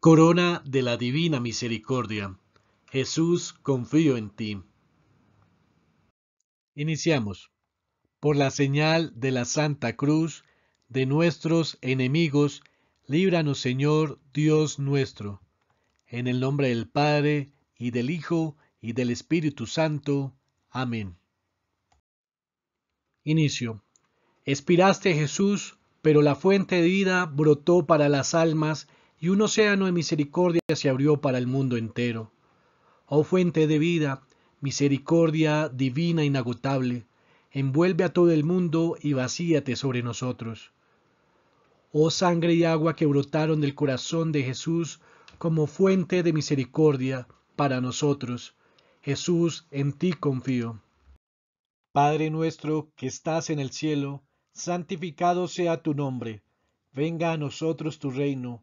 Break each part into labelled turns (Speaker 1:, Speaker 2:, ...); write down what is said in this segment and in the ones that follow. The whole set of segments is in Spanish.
Speaker 1: Corona de la Divina Misericordia. Jesús, confío en ti. Iniciamos. Por la señal de la Santa Cruz, de nuestros enemigos, líbranos Señor Dios nuestro. En el nombre del Padre, y del Hijo, y del Espíritu Santo. Amén. Inicio. Espiraste Jesús, pero la fuente de vida brotó para las almas y un océano de misericordia se abrió para el mundo entero. Oh fuente de vida, misericordia divina inagotable, envuelve a todo el mundo y vacíate sobre nosotros. Oh sangre y agua que brotaron del corazón de Jesús como fuente de misericordia para nosotros. Jesús, en ti confío. Padre nuestro que estás en el cielo, santificado sea tu nombre. Venga a nosotros tu reino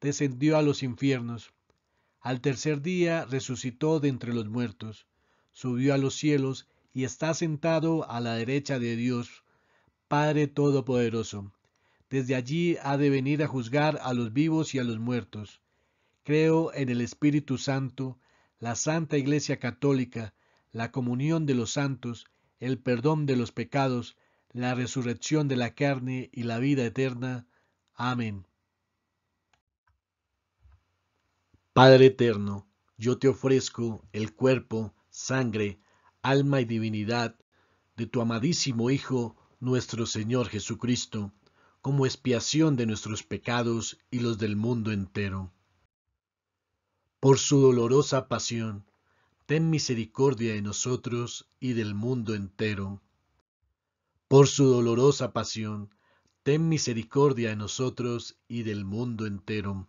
Speaker 1: descendió a los infiernos. Al tercer día resucitó de entre los muertos, subió a los cielos y está sentado a la derecha de Dios, Padre Todopoderoso. Desde allí ha de venir a juzgar a los vivos y a los muertos. Creo en el Espíritu Santo, la Santa Iglesia Católica, la comunión de los santos, el perdón de los pecados, la resurrección de la carne y la vida eterna. Amén. Padre eterno, yo te ofrezco el cuerpo, sangre, alma y divinidad de tu amadísimo Hijo, nuestro Señor Jesucristo, como expiación de nuestros pecados y los del mundo entero. Por su dolorosa pasión, ten misericordia de nosotros y del mundo entero. Por su dolorosa pasión, ten misericordia de nosotros y del mundo entero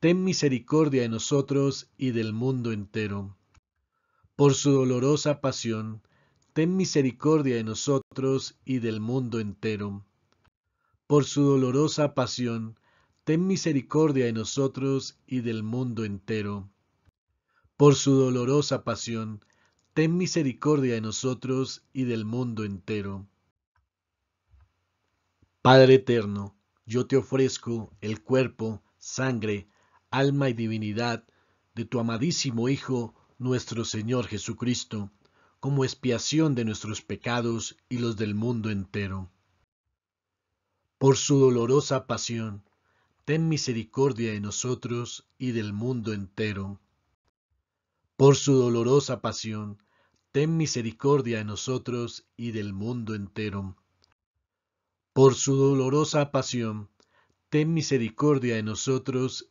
Speaker 1: ten misericordia de nosotros y del mundo entero. Por su dolorosa pasión, ten misericordia de nosotros y del mundo entero. Por su dolorosa pasión, ten misericordia de nosotros y del mundo entero. Por su dolorosa pasión, ten misericordia de nosotros y del mundo entero. Padre eterno, yo te ofrezco el cuerpo, sangre, alma y divinidad de tu amadísimo Hijo, nuestro Señor Jesucristo, como expiación de nuestros pecados y los del mundo entero. Por su dolorosa pasión, ten misericordia de nosotros y del mundo entero. Por su dolorosa pasión, ten misericordia de nosotros y del mundo entero. Por su dolorosa pasión, ten misericordia de nosotros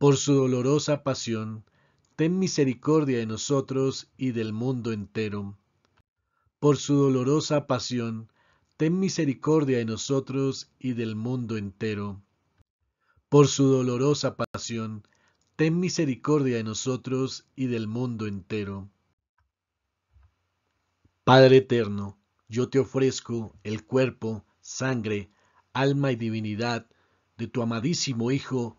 Speaker 1: por su dolorosa pasión, ten misericordia de nosotros y del mundo entero. Por su dolorosa pasión, ten misericordia de nosotros y del mundo entero. Por su dolorosa pasión, ten misericordia de nosotros y del mundo entero. Padre eterno, yo te ofrezco el cuerpo, sangre, alma y divinidad de tu amadísimo Hijo,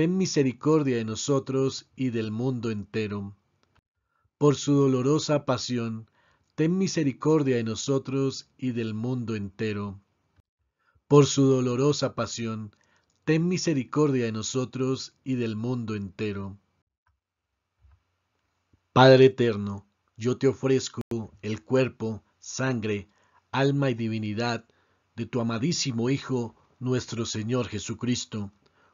Speaker 1: ten misericordia de nosotros y del mundo entero. Por su dolorosa pasión, ten misericordia de nosotros y del mundo entero. Por su dolorosa pasión, ten misericordia de nosotros y del mundo entero. Padre eterno, yo te ofrezco el cuerpo, sangre, alma y divinidad de tu amadísimo Hijo, nuestro Señor Jesucristo,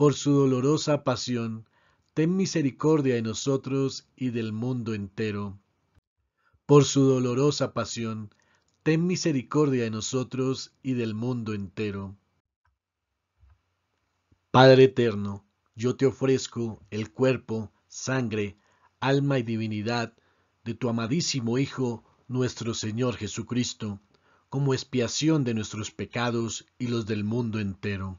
Speaker 1: por su dolorosa pasión, ten misericordia de nosotros y del mundo entero. Por su dolorosa pasión, ten misericordia de nosotros y del mundo entero. Padre eterno, yo te ofrezco el cuerpo, sangre, alma y divinidad de tu amadísimo Hijo, nuestro Señor Jesucristo, como expiación de nuestros pecados y los del mundo entero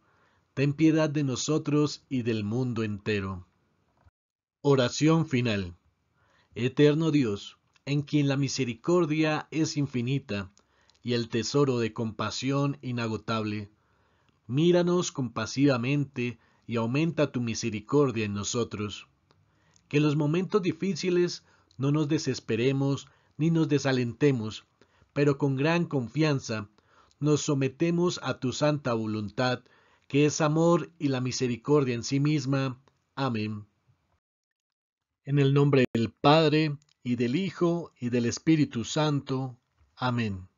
Speaker 1: ten piedad de nosotros y del mundo entero. Oración final. Eterno Dios, en quien la misericordia es infinita y el tesoro de compasión inagotable, míranos compasivamente y aumenta tu misericordia en nosotros. Que en los momentos difíciles no nos desesperemos ni nos desalentemos, pero con gran confianza nos sometemos a tu santa voluntad que es amor y la misericordia en sí misma. Amén. En el nombre del Padre, y del Hijo, y del Espíritu Santo. Amén.